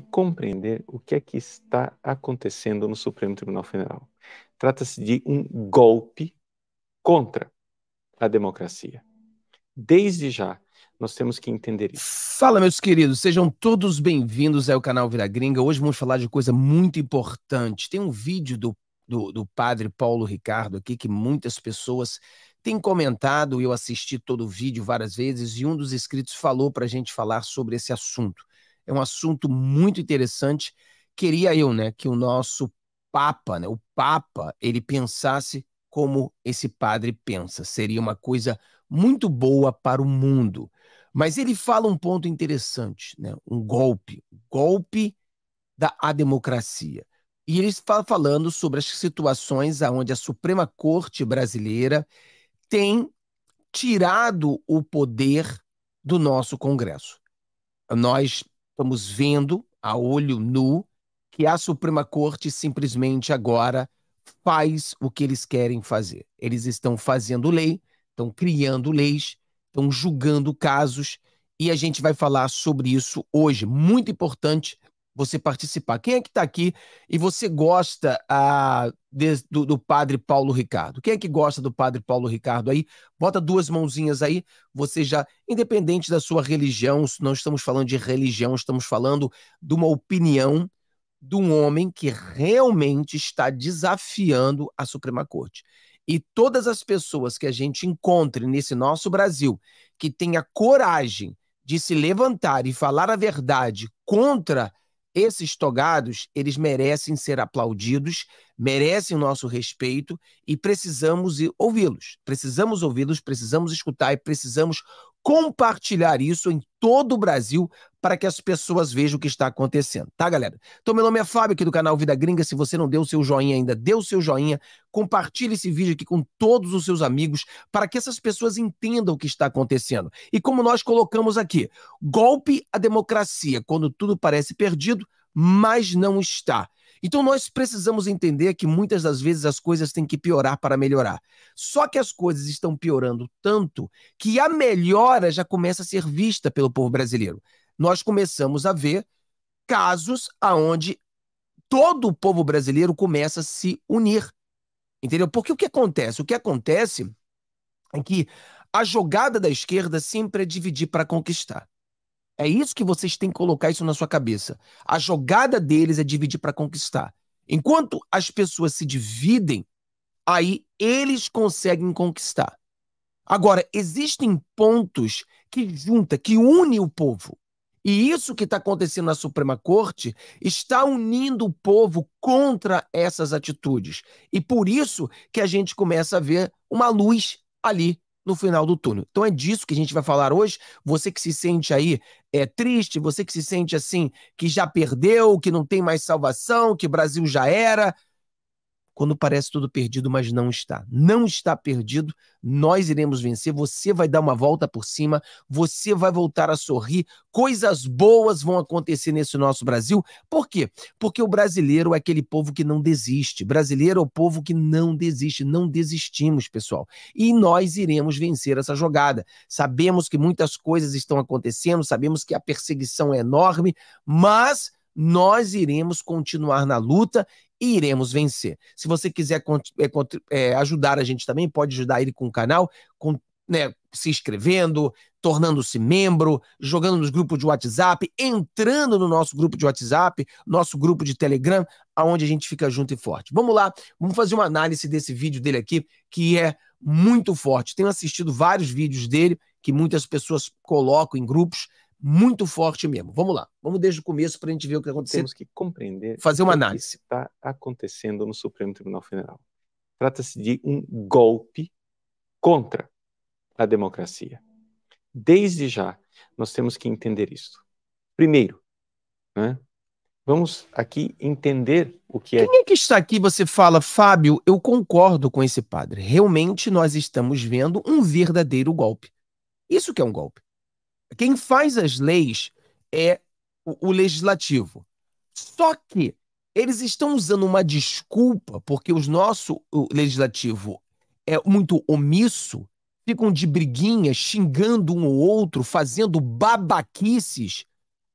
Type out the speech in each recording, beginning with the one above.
e compreender o que é que está acontecendo no Supremo Tribunal Federal. Trata-se de um golpe contra a democracia. Desde já, nós temos que entender isso. Fala, meus queridos, sejam todos bem-vindos ao canal Vira Gringa. Hoje vamos falar de coisa muito importante. Tem um vídeo do, do, do padre Paulo Ricardo aqui que muitas pessoas têm comentado. Eu assisti todo o vídeo várias vezes e um dos inscritos falou para a gente falar sobre esse assunto. É um assunto muito interessante. Queria eu, né, que o nosso Papa, né, o Papa, ele pensasse como esse padre pensa. Seria uma coisa muito boa para o mundo. Mas ele fala um ponto interessante, né? Um golpe, golpe da a democracia. E ele está falando sobre as situações onde a Suprema Corte brasileira tem tirado o poder do nosso Congresso. Nós estamos vendo a olho nu que a Suprema Corte simplesmente agora faz o que eles querem fazer. Eles estão fazendo lei, estão criando leis, estão julgando casos e a gente vai falar sobre isso hoje. Muito importante você participar. Quem é que está aqui e você gosta ah, de, do, do, Padre Paulo Ricardo? Quem é que gosta do Padre Paulo Ricardo aí? Bota duas mãozinhas aí, você já, independente da sua religião, não estamos falando de religião, estamos falando de uma opinião de um homem que realmente está desafiando a Suprema Corte. E todas as pessoas que a gente encontre nesse nosso Brasil que tenha coragem de se levantar e falar a verdade contra esses togados, eles merecem ser aplaudidos, merecem o nosso respeito e precisamos ouvi-los. Precisamos ouvi-los, precisamos escutar e precisamos compartilhar isso em todo o Brasil para que as pessoas vejam o que está acontecendo, tá, galera? Então, meu nome é Fábio, aqui do canal Vida Gringa. Se você não deu o seu joinha ainda, dê o seu joinha, compartilhe esse vídeo aqui com todos os seus amigos para que essas pessoas entendam o que está acontecendo. E como nós colocamos aqui, golpe à democracia quando tudo parece perdido, mas não está. Então nós precisamos entender que muitas das vezes as coisas têm que piorar para melhorar. Só que as coisas estão piorando tanto que a melhora já começa a ser vista pelo povo brasileiro. Nós começamos a ver casos aonde todo o povo brasileiro começa a se unir. Entendeu? Porque o que acontece? O que acontece é que a jogada da esquerda sempre é dividir para conquistar. É isso que vocês têm que colocar isso na sua cabeça. A jogada deles é dividir para conquistar. Enquanto as pessoas se dividem, aí eles conseguem conquistar. Agora, existem pontos que junta, que une o povo. E isso que está acontecendo na Suprema Corte está unindo o povo contra essas atitudes. E por isso que a gente começa a ver uma luz ali no final do túnel. Então é disso que a gente vai falar hoje. Você que se sente aí é triste, você que se sente assim que já perdeu, que não tem mais salvação, que Brasil já era, quando parece tudo perdido, mas não está. Não está perdido, nós iremos vencer, você vai dar uma volta por cima, você vai voltar a sorrir, coisas boas vão acontecer nesse nosso Brasil. Por quê? Porque o brasileiro é aquele povo que não desiste. Brasileiro é o povo que não desiste, não desistimos, pessoal. E nós iremos vencer essa jogada. Sabemos que muitas coisas estão acontecendo, sabemos que a perseguição é enorme, mas nós iremos continuar na luta e iremos vencer. Se você quiser é, ajudar a gente também, pode ajudar ele com o canal, com, né, se inscrevendo, tornando-se membro, jogando nos grupos de WhatsApp, entrando no nosso grupo de WhatsApp, nosso grupo de Telegram, aonde a gente fica junto e forte. Vamos lá, vamos fazer uma análise desse vídeo dele aqui, que é muito forte. Tenho assistido vários vídeos dele que muitas pessoas colocam em grupos muito forte mesmo. Vamos lá, vamos desde o começo para a gente ver o que aconteceu. Temos que compreender fazer uma análise. o que está acontecendo no Supremo Tribunal Federal. Trata-se de um golpe contra a democracia. Desde já, nós temos que entender isso. Primeiro, né, vamos aqui entender o que é. Quem é que está aqui? Você fala, Fábio, eu concordo com esse padre. Realmente nós estamos vendo um verdadeiro golpe. Isso que é um golpe. Quem faz as leis é o, o legislativo. Só que eles estão usando uma desculpa porque os nosso, o nosso legislativo é muito omisso, ficam de briguinha, xingando um ou outro, fazendo babaquices,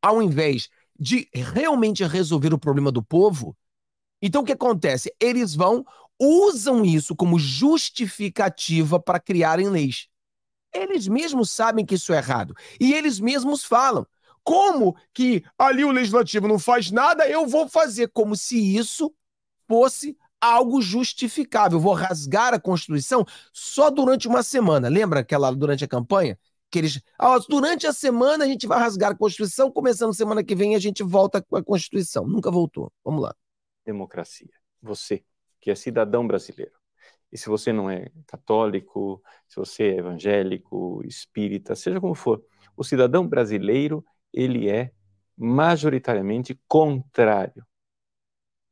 ao invés de realmente resolver o problema do povo. Então o que acontece? Eles vão, usam isso como justificativa para criarem leis. Eles mesmos sabem que isso é errado. E eles mesmos falam. Como que ali o legislativo não faz nada, eu vou fazer. Como se isso fosse algo justificável. vou rasgar a Constituição só durante uma semana. Lembra aquela durante a campanha? Que eles. Ah, durante a semana a gente vai rasgar a Constituição, começando semana que vem a gente volta com a Constituição. Nunca voltou. Vamos lá. Democracia. Você, que é cidadão brasileiro e se você não é católico, se você é evangélico, espírita, seja como for, o cidadão brasileiro, ele é majoritariamente contrário.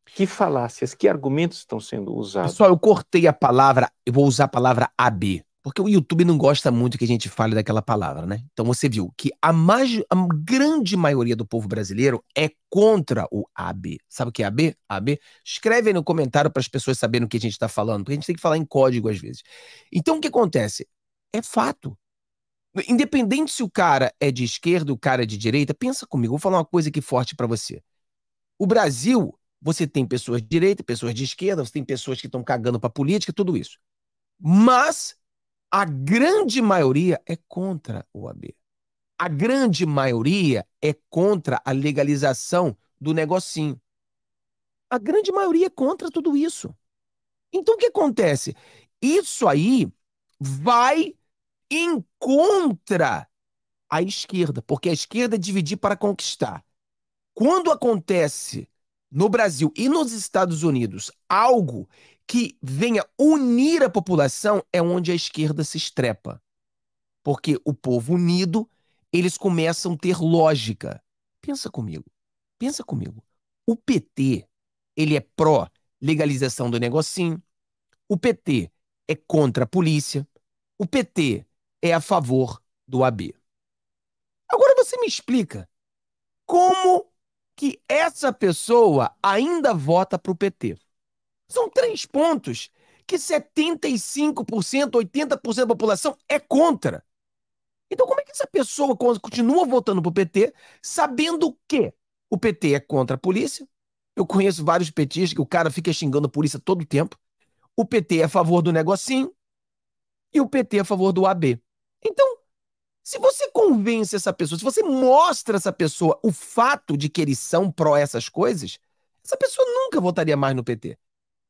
Que falácias, que argumentos estão sendo usados? Pessoal, eu cortei a palavra, eu vou usar a palavra AB. Porque o YouTube não gosta muito que a gente fale daquela palavra, né? Então você viu que a, a grande maioria do povo brasileiro é contra o AB. Sabe o que é AB? AB? Escreve aí no comentário para as pessoas saberem o que a gente está falando, porque a gente tem que falar em código às vezes. Então o que acontece? É fato. Independente se o cara é de esquerda, o cara é de direita, pensa comigo, vou falar uma coisa aqui forte para você. O Brasil, você tem pessoas de direita, pessoas de esquerda, você tem pessoas que estão cagando para política, tudo isso. Mas a grande maioria é contra o AB. A grande maioria é contra a legalização do negocinho. A grande maioria é contra tudo isso. Então o que acontece? Isso aí vai em contra a esquerda, porque a esquerda é dividir para conquistar. Quando acontece no Brasil e nos Estados Unidos algo que venha unir a população é onde a esquerda se estrepa. Porque o povo unido, eles começam a ter lógica. Pensa comigo. Pensa comigo. O PT, ele é pró legalização do negocinho. O PT é contra a polícia. O PT é a favor do AB. Agora você me explica como que essa pessoa ainda vota para o PT. São três pontos que 75%, 80% da população é contra. Então, como é que essa pessoa continua votando para o PT, sabendo que o PT é contra a polícia? Eu conheço vários petistas que o cara fica xingando a polícia todo o tempo. O PT é a favor do negocinho e o PT é a favor do AB. Então, se você convence essa pessoa, se você mostra essa pessoa o fato de que eles são pró essas coisas, essa pessoa nunca votaria mais no PT.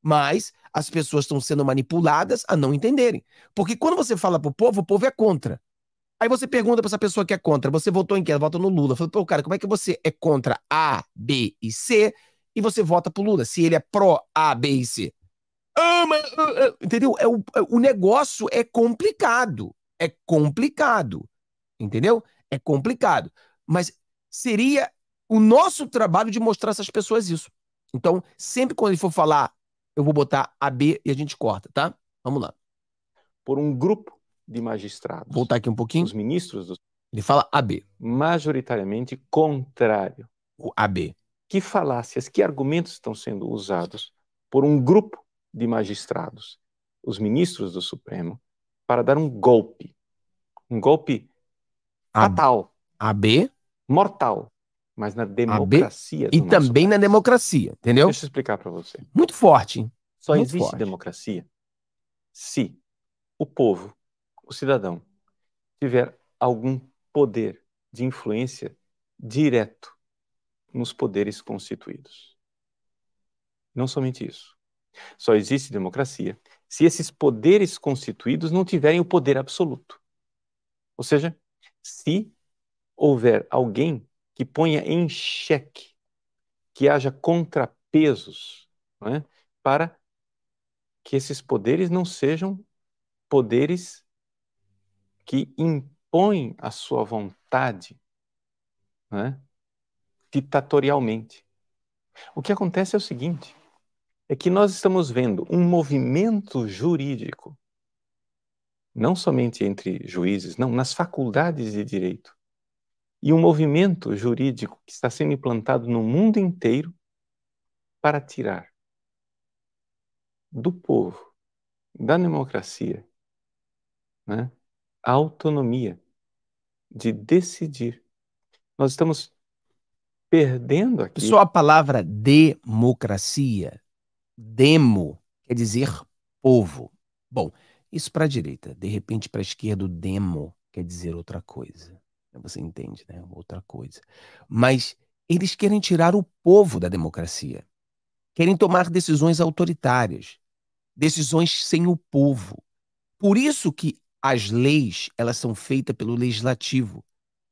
Mas as pessoas estão sendo manipuladas a não entenderem. Porque quando você fala pro povo, o povo é contra. Aí você pergunta pra essa pessoa que é contra, você votou em quem? Vota no Lula. Fala, pô, cara, como é que você é contra A, B e C e você vota pro Lula, se ele é pró A, B e C? Ah, mas, ah, ah, Entendeu? É o, é, o negócio é complicado. É complicado. Entendeu? É complicado. Mas seria o nosso trabalho de mostrar essas pessoas isso. Então, sempre quando ele for falar eu vou botar AB e a gente corta, tá? Vamos lá. Por um grupo de magistrados. Vou voltar aqui um pouquinho. Os ministros do... Ele fala AB. Majoritariamente contrário. O AB. Que falácias, que argumentos estão sendo usados por um grupo de magistrados, os ministros do Supremo, para dar um golpe. Um golpe A... fatal. AB? Mortal mas na democracia. E também país. na democracia, entendeu? Deixa eu explicar para você. Muito forte. Hein? Só Muito existe forte. democracia se o povo, o cidadão, tiver algum poder de influência direto nos poderes constituídos. Não somente isso. Só existe democracia se esses poderes constituídos não tiverem o poder absoluto. Ou seja, se houver alguém que ponha em xeque, que haja contrapesos é? para que esses poderes não sejam poderes que impõem a sua vontade é? ditatorialmente. O que acontece é o seguinte: é que nós estamos vendo um movimento jurídico, não somente entre juízes, não, nas faculdades de direito, e um movimento jurídico que está sendo implantado no mundo inteiro para tirar do povo, da democracia, né, a autonomia de decidir. Nós estamos perdendo aqui. Só a palavra democracia, demo, quer dizer povo. Bom, isso para a direita. De repente, para a esquerda, o demo quer dizer outra coisa. Né, você entende, né? Outra coisa. Mas eles querem tirar o povo da democracia. Querem tomar decisões autoritárias, decisões sem o povo. Por isso que as leis, elas são feitas pelo legislativo,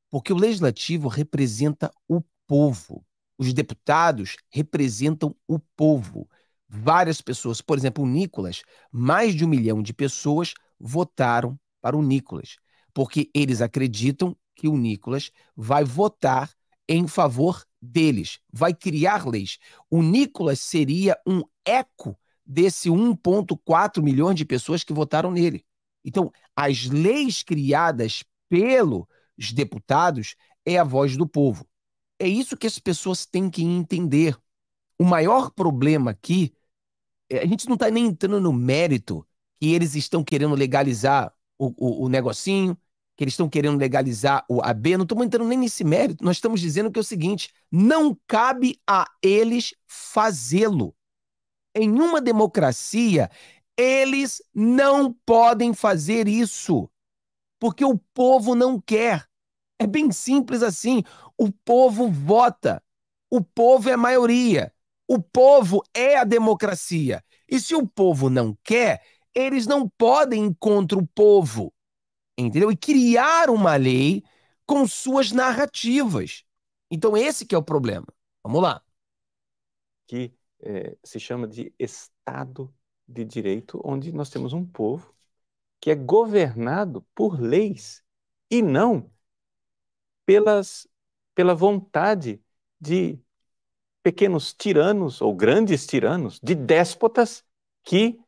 porque o legislativo representa o povo. Os deputados representam o povo. Várias pessoas, por exemplo, o Nicolas, mais de um milhão de pessoas votaram para o Nicolas, porque eles acreditam que o Nicolas vai votar em favor deles, vai criar leis. O Nicolas seria um eco desse 1,4 milhões de pessoas que votaram nele. Então, as leis criadas pelos deputados é a voz do povo. É isso que as pessoas têm que entender. O maior problema aqui, é, a gente não está nem entrando no mérito que eles estão querendo legalizar o, o, o negocinho, que eles estão querendo legalizar o AB, não estamos entrando nem nesse mérito, nós estamos dizendo que é o seguinte: não cabe a eles fazê-lo. Em uma democracia, eles não podem fazer isso, porque o povo não quer. É bem simples assim. O povo vota, o povo é a maioria, o povo é a democracia. E se o povo não quer, eles não podem ir contra o povo entendeu? E criar uma lei com suas narrativas. Então esse que é o problema. Vamos lá. Que é, se chama de Estado de Direito, onde nós temos um povo que é governado por leis e não pelas, pela vontade de pequenos tiranos ou grandes tiranos, de déspotas que,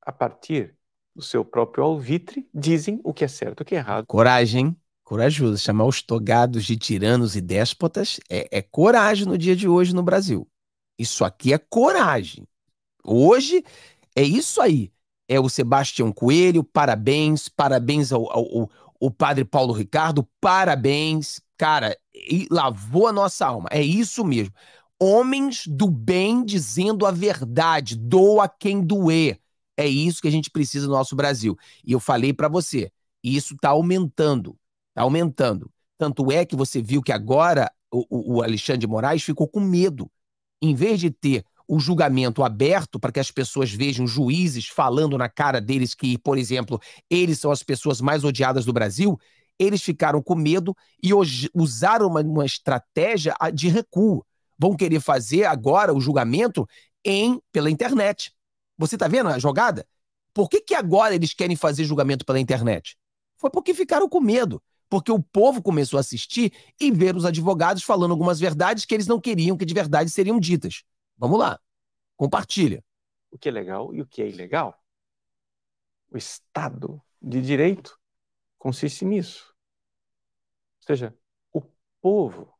a partir do seu próprio alvitre, dizem o que é certo e o que é errado. Coragem, corajoso. Chamar os togados de tiranos e déspotas é, é coragem no dia de hoje no Brasil. Isso aqui é coragem. Hoje é isso aí. É o Sebastião Coelho, parabéns, parabéns ao, ao, ao, ao padre Paulo Ricardo, parabéns. Cara, lavou a nossa alma. É isso mesmo. Homens do bem dizendo a verdade, doa quem doer. É isso que a gente precisa no nosso Brasil. E eu falei para você, isso está aumentando, está aumentando. Tanto é que você viu que agora o, o Alexandre de Moraes ficou com medo. Em vez de ter o julgamento aberto para que as pessoas vejam juízes falando na cara deles que, por exemplo, eles são as pessoas mais odiadas do Brasil, eles ficaram com medo e hoje usaram uma, uma estratégia ah, de recuo. Vão querer fazer agora o julgamento em pela internet. Você tá vendo a jogada? Por que, que agora eles querem fazer julgamento pela internet? Foi porque ficaram com medo. Porque o povo começou a assistir e ver os advogados falando algumas verdades que eles não queriam que de verdade seriam ditas. Vamos lá. Compartilha. O que é legal e o que é ilegal? O Estado de direito consiste nisso. Ou seja, o povo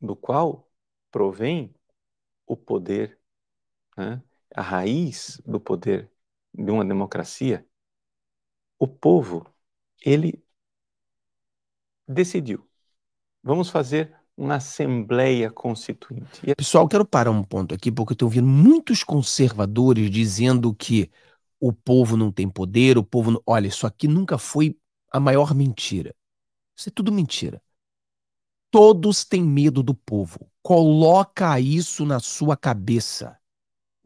do qual provém o poder né, a raiz do poder de uma democracia, o povo, ele decidiu. Vamos fazer uma Assembleia Constituinte. Pessoal, quero parar um ponto aqui, porque eu estou ouvindo muitos conservadores dizendo que o povo não tem poder, o povo. Não... Olha, isso aqui nunca foi a maior mentira. Isso é tudo mentira. Todos têm medo do povo. Coloca isso na sua cabeça.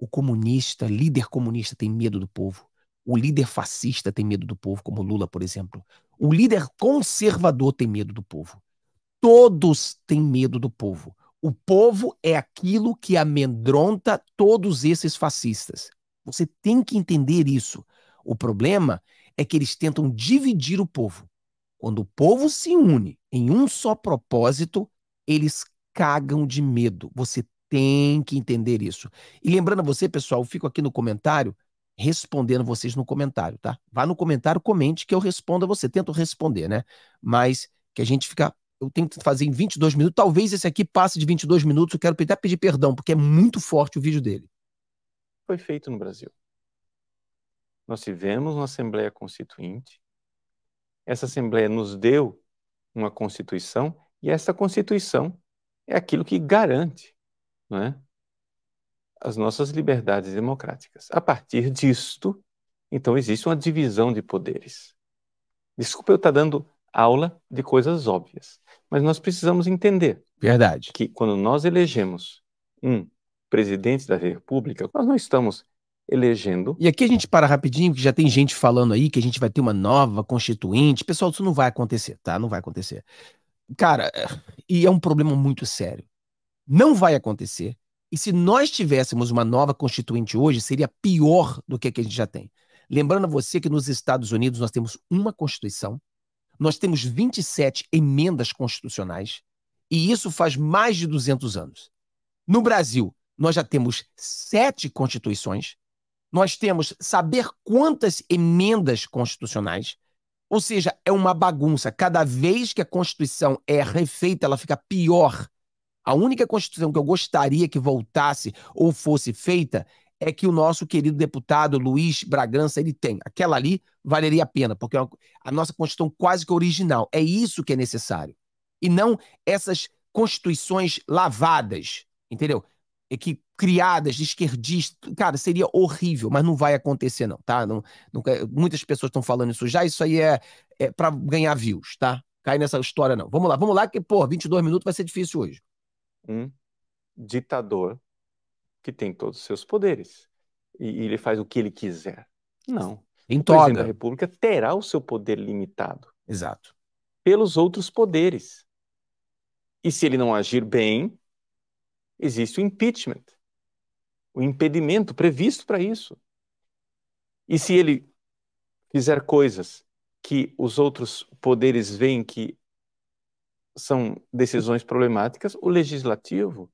O comunista, líder comunista, tem medo do povo. O líder fascista tem medo do povo, como Lula, por exemplo. O líder conservador tem medo do povo. Todos têm medo do povo. O povo é aquilo que amedronta todos esses fascistas. Você tem que entender isso. O problema é que eles tentam dividir o povo. Quando o povo se une em um só propósito, eles cagam de medo. Você tem que entender isso. E lembrando a você, pessoal, fico aqui no comentário respondendo vocês no comentário, tá? Vá no comentário, comente que eu respondo a você. Tento responder, né? Mas que a gente fica. Eu tenho que fazer em 22 minutos. Talvez esse aqui passe de 22 minutos. Eu quero até pedir perdão, porque é muito forte o vídeo dele. Foi feito no Brasil. Nós tivemos uma Assembleia Constituinte. Essa Assembleia nos deu uma Constituição. E essa Constituição é aquilo que garante é? as nossas liberdades democráticas. A partir disto, então, existe uma divisão de poderes. Desculpa eu estar tá dando aula de coisas óbvias, mas nós precisamos entender. Verdade. Que quando nós elegemos um presidente da República, nós não estamos elegendo. E aqui a gente para rapidinho, que já tem gente falando aí que a gente vai ter uma nova constituinte. Pessoal, isso não vai acontecer, tá? Não vai acontecer. Cara, e é um problema muito sério. Não vai acontecer. E se nós tivéssemos uma nova constituinte hoje, seria pior do que a que a gente já tem. Lembrando a você que nos Estados Unidos nós temos uma Constituição, nós temos 27 emendas constitucionais, e isso faz mais de 200 anos. No Brasil, nós já temos sete constituições, nós temos saber quantas emendas constitucionais, ou seja, é uma bagunça. Cada vez que a Constituição é refeita, ela fica pior a única Constituição que eu gostaria que voltasse ou fosse feita é que o nosso querido deputado Luiz Bragança ele tem. Aquela ali valeria a pena, porque é a nossa Constituição quase que original. É isso que é necessário. E não essas constituições lavadas, entendeu? É que criadas de esquerdista, cara, seria horrível, mas não vai acontecer não, tá? Não, não muitas pessoas estão falando isso já, isso aí é, é para ganhar views, tá? Cai nessa história não. Vamos lá, vamos lá que, pô, 22 minutos vai ser difícil hoje um ditador que tem todos os seus poderes e, e ele faz o que ele quiser. Não. Em o toga. presidente da República terá o seu poder limitado. Exato. Pelos outros poderes. E se ele não agir bem, existe o impeachment, o impedimento previsto para isso. E se ele fizer coisas que os outros poderes veem que são decisões problemáticas, o legislativo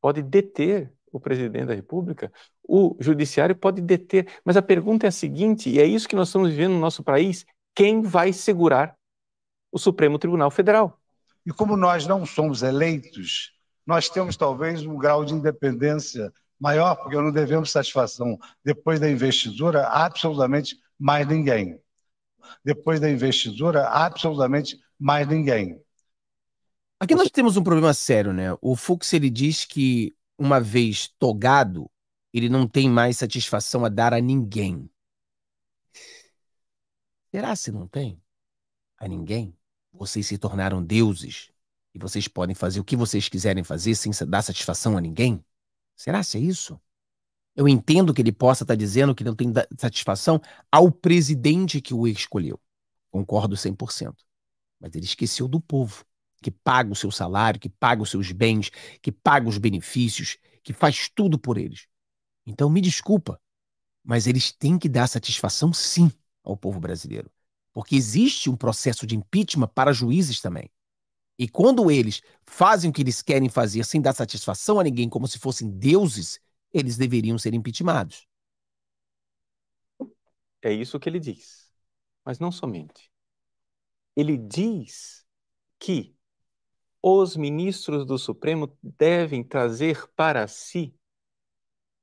pode deter o presidente da República, o judiciário pode deter. Mas a pergunta é a seguinte, e é isso que nós estamos vivendo no nosso país: quem vai segurar o Supremo Tribunal Federal? E como nós não somos eleitos, nós temos talvez um grau de independência maior, porque não devemos satisfação depois da investidura absolutamente mais ninguém. Depois da investidura absolutamente mais ninguém. Aqui nós temos um problema sério, né? O Fux ele diz que uma vez togado, ele não tem mais satisfação a dar a ninguém. Será se não tem? A ninguém? Vocês se tornaram deuses e vocês podem fazer o que vocês quiserem fazer sem dar satisfação a ninguém? Será se é isso? Eu entendo que ele possa estar tá dizendo que não tem satisfação ao presidente que o escolheu. Concordo 100%. Mas ele esqueceu do povo que paga o seu salário, que paga os seus bens, que paga os benefícios, que faz tudo por eles. Então, me desculpa, mas eles têm que dar satisfação, sim, ao povo brasileiro. Porque existe um processo de impeachment para juízes também. E quando eles fazem o que eles querem fazer sem dar satisfação a ninguém, como se fossem deuses, eles deveriam ser impeachmentados. É isso que ele diz. Mas não somente. Ele diz que os ministros do Supremo devem trazer para si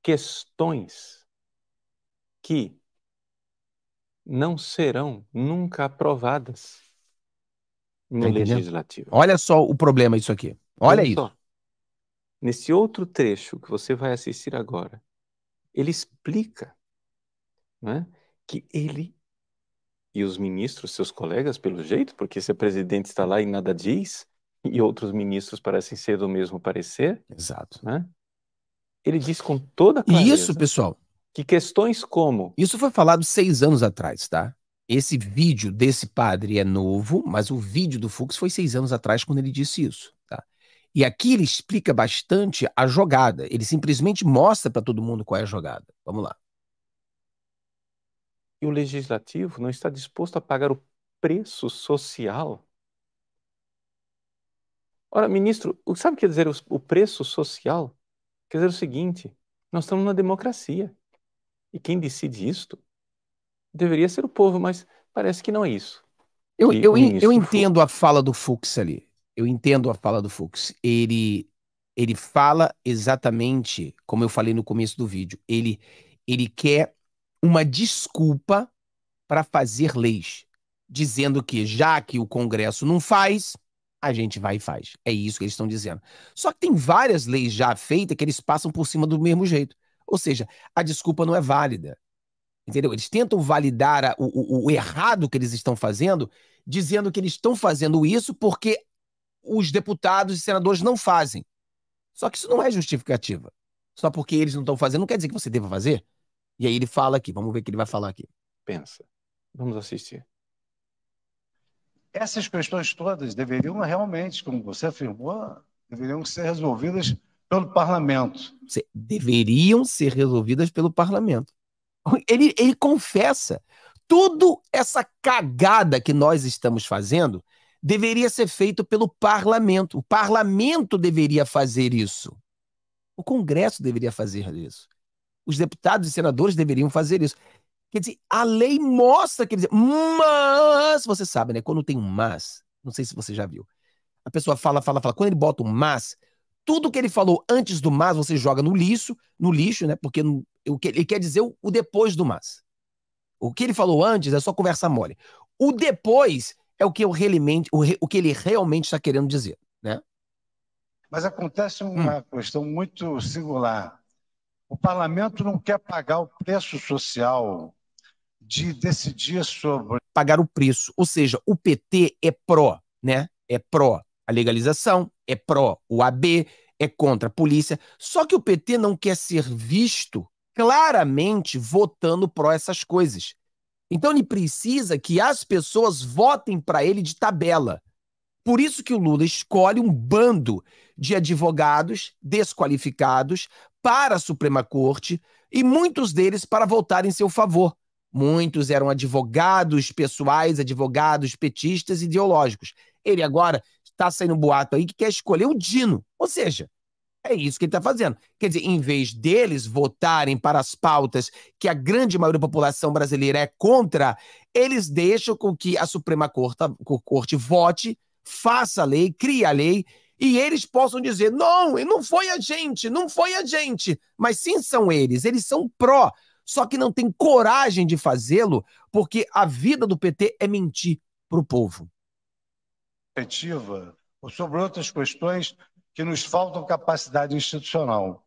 questões que não serão nunca aprovadas no tá Entendeu? legislativo. Olha só o problema disso aqui. Olha, isso. Só. Nesse outro trecho que você vai assistir agora, ele explica né, que ele e os ministros, seus colegas, pelo jeito, porque se o presidente está lá e nada diz, e outros ministros parecem ser do mesmo parecer. Exato. Né? Ele diz com toda clareza. E isso, pessoal. Que questões como. Isso foi falado seis anos atrás, tá? Esse vídeo desse padre é novo, mas o vídeo do Fux foi seis anos atrás quando ele disse isso. Tá? E aqui ele explica bastante a jogada. Ele simplesmente mostra para todo mundo qual é a jogada. Vamos lá. E o legislativo não está disposto a pagar o preço social Ora, ministro, o sabe o que quer dizer o preço social? Quer dizer o seguinte: nós estamos numa democracia. E quem decide isto deveria ser o povo, mas parece que não é isso. Eu, eu, eu entendo Fux. a fala do Fux ali. Eu entendo a fala do Fux. Ele, ele fala exatamente como eu falei no começo do vídeo. Ele, ele quer uma desculpa para fazer leis, dizendo que já que o Congresso não faz, a gente vai e faz. É isso que eles estão dizendo. Só que tem várias leis já feitas que eles passam por cima do mesmo jeito. Ou seja, a desculpa não é válida. Entendeu? Eles tentam validar a, o, o, errado que eles estão fazendo, dizendo que eles estão fazendo isso porque os deputados e senadores não fazem. Só que isso não é justificativa. Só porque eles não estão fazendo, não quer dizer que você deva fazer. E aí ele fala aqui, vamos ver o que ele vai falar aqui. Pensa. Vamos assistir. Essas questões todas deveriam realmente, como você afirmou, deveriam ser resolvidas pelo parlamento. Deveriam ser resolvidas pelo parlamento. Ele, ele confessa. Tudo essa cagada que nós estamos fazendo deveria ser feito pelo parlamento. O parlamento deveria fazer isso. O Congresso deveria fazer isso. Os deputados e senadores deveriam fazer isso. Quer dizer, a lei mostra, quer dizer, mas, você sabe, né? Quando tem um mas, não sei se você já viu, a pessoa fala, fala, fala. Quando ele bota um mas, tudo que ele falou antes do mas, você joga no lixo, no lixo, né? Porque ele quer dizer o depois do mas. O que ele falou antes é só conversa mole. O depois é o que, eu realmente, o, re, o que ele realmente está querendo dizer, né? Mas acontece uma hum. questão muito singular. O parlamento não quer pagar o preço social de decidir sobre. Pagar o preço. Ou seja, o PT é pró, né? É pró a legalização, é pró o AB, é contra a polícia. Só que o PT não quer ser visto claramente votando pró essas coisas. Então ele precisa que as pessoas votem para ele de tabela. Por isso que o Lula escolhe um bando de advogados desqualificados para a Suprema Corte e muitos deles para votar em seu favor. Muitos eram advogados pessoais, advogados petistas ideológicos. Ele agora está saindo um boato aí que quer escolher o Dino. Ou seja, é isso que ele está fazendo. Quer dizer, em vez deles votarem para as pautas que a grande maioria da população brasileira é contra, eles deixam com que a Suprema Corte, Corte vote, faça a lei, crie a lei e eles possam dizer: não, não foi a gente, não foi a gente. Mas sim são eles, eles são pró só que não tem coragem de fazê-lo, porque a vida do PT é mentir para o povo. Ou sobre outras questões que nos faltam capacidade institucional.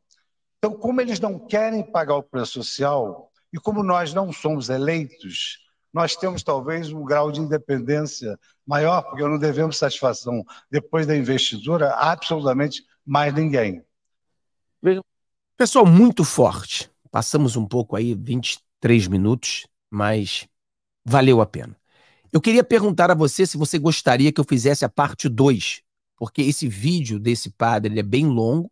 Então, como eles não querem pagar o preço social e como nós não somos eleitos, nós temos talvez um grau de independência maior, porque não devemos satisfação depois da investidura a absolutamente mais ninguém. Pessoal muito forte. Passamos um pouco aí, 23 minutos, mas valeu a pena. Eu queria perguntar a você se você gostaria que eu fizesse a parte 2, porque esse vídeo desse padre é bem longo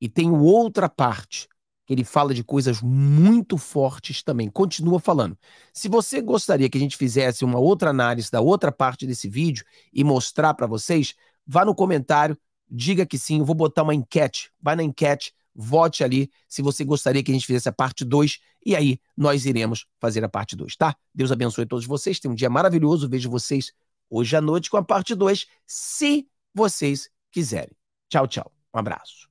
e tem outra parte que ele fala de coisas muito fortes também. Continua falando. Se você gostaria que a gente fizesse uma outra análise da outra parte desse vídeo e mostrar para vocês, vá no comentário, diga que sim, eu vou botar uma enquete. Vai na enquete vote ali se você gostaria que a gente fizesse a parte 2 e aí nós iremos fazer a parte 2, tá? Deus abençoe todos vocês, tenha um dia maravilhoso, vejo vocês hoje à noite com a parte 2, se vocês quiserem. Tchau, tchau. Um abraço.